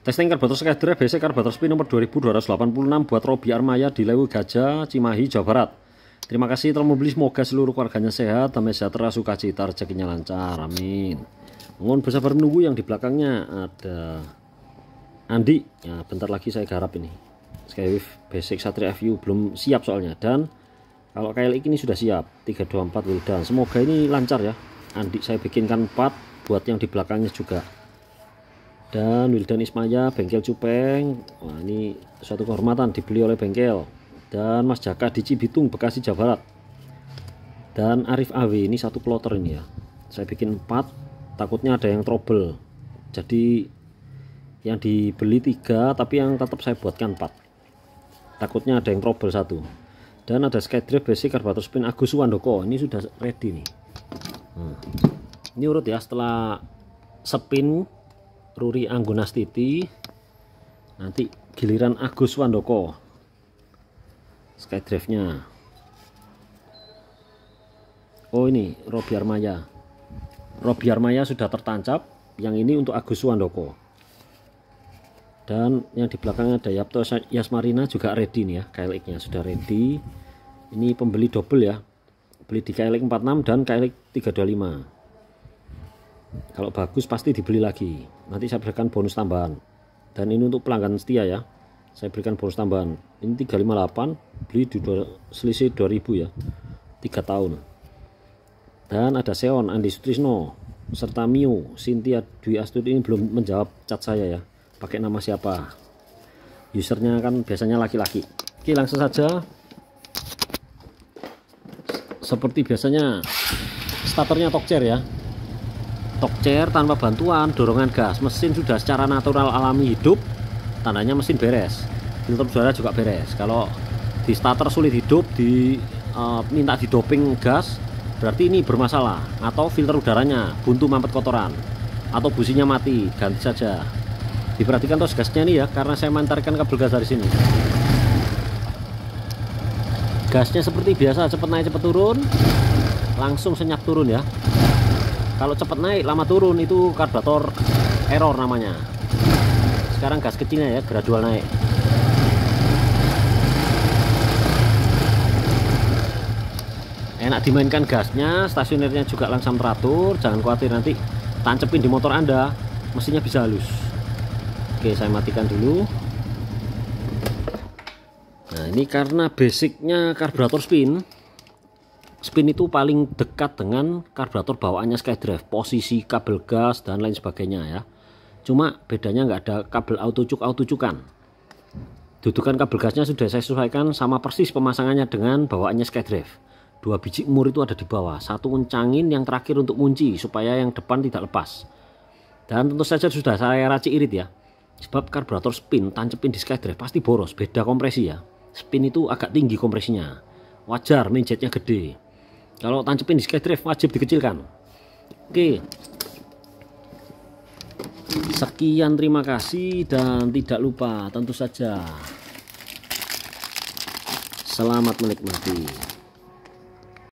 Testing karbator Skyder BC karbator spin nomor 2286 buat Robi Armaya di Lewu Gajah, Cimahi, Jawa Barat. Terima kasih telah membeli, semoga seluruh keluarganya sehat, damai sejahtera, suka cita rezekinya lancar, amin. Mohon bersabar menunggu yang di belakangnya ada Andi. Nah, bentar lagi saya garap ini. Skywave Basic Satria FU belum siap soalnya dan kalau KLX ini sudah siap 324 dan semoga ini lancar ya. Andi saya bikinkan 4 buat yang di belakangnya juga dan Wildan Ismaya bengkel Cupeng Wah, ini suatu kehormatan dibeli oleh bengkel dan Mas Jaka di Cibitung Bekasi Jawa Barat dan Arif AW ini satu kloter ini ya saya bikin empat, takutnya ada yang trouble jadi yang dibeli tiga, tapi yang tetap saya buatkan empat. takutnya ada yang trouble satu dan ada skydrive basic karburator spin Agus Wandoko ini sudah ready nih hmm. ini urut ya setelah spin Ruri Anggunastiti, nanti giliran Agus Wandoko skydrive nya oh ini Robi Armaya Robi Armaya sudah tertancap yang ini untuk Agus Wandoko dan yang di belakang ada Yapto Yasmarina juga ready nih ya KLX nya sudah ready ini pembeli double ya beli di KLX 46 dan KLX 325 kalau bagus pasti dibeli lagi nanti saya berikan bonus tambahan dan ini untuk pelanggan setia ya saya berikan bonus tambahan ini 358 beli di selisih 2000 ya 3 tahun dan ada Seon Andi Sutrisno serta Mio Cynthia Dwi Astuti ini belum menjawab cat saya ya pakai nama siapa usernya kan biasanya laki-laki oke langsung saja seperti biasanya starternya Tokcer ya Tok chair tanpa bantuan dorongan gas, mesin sudah secara natural alami hidup, tandanya mesin beres. Filter udara juga beres. Kalau di starter sulit hidup, di uh, minta didoping gas, berarti ini bermasalah. Atau filter udaranya buntu mampet kotoran, atau businya mati, ganti saja. Diperhatikan terus gasnya nih ya, karena saya mantarkan kabel gas dari sini gasnya seperti biasa cepet naik cepet turun langsung senyap turun ya kalau cepat naik lama turun itu karburator error namanya sekarang gas kecilnya ya gradual naik enak dimainkan gasnya stasionernya juga langsung teratur jangan khawatir nanti tancepin di motor anda mesinnya bisa halus oke saya matikan dulu nah ini karena basicnya karburator spin spin itu paling dekat dengan karburator bawaannya Skydrive posisi kabel gas dan lain sebagainya ya cuma bedanya nggak ada kabel auto cuk auto cukan dudukan kabel gasnya sudah saya sesuaikan sama persis pemasangannya dengan bawaannya Skydrive dua biji mur itu ada di bawah satu uncangin yang terakhir untuk kunci supaya yang depan tidak lepas dan tentu saja sudah saya raci irit ya sebab karburator spin tancepin di skydrive pasti boros beda kompresi ya spin itu agak tinggi kompresinya wajar mencetnya gede kalau tancepin di skydrive wajib dikecilkan oke sekian terima kasih dan tidak lupa tentu saja selamat menikmati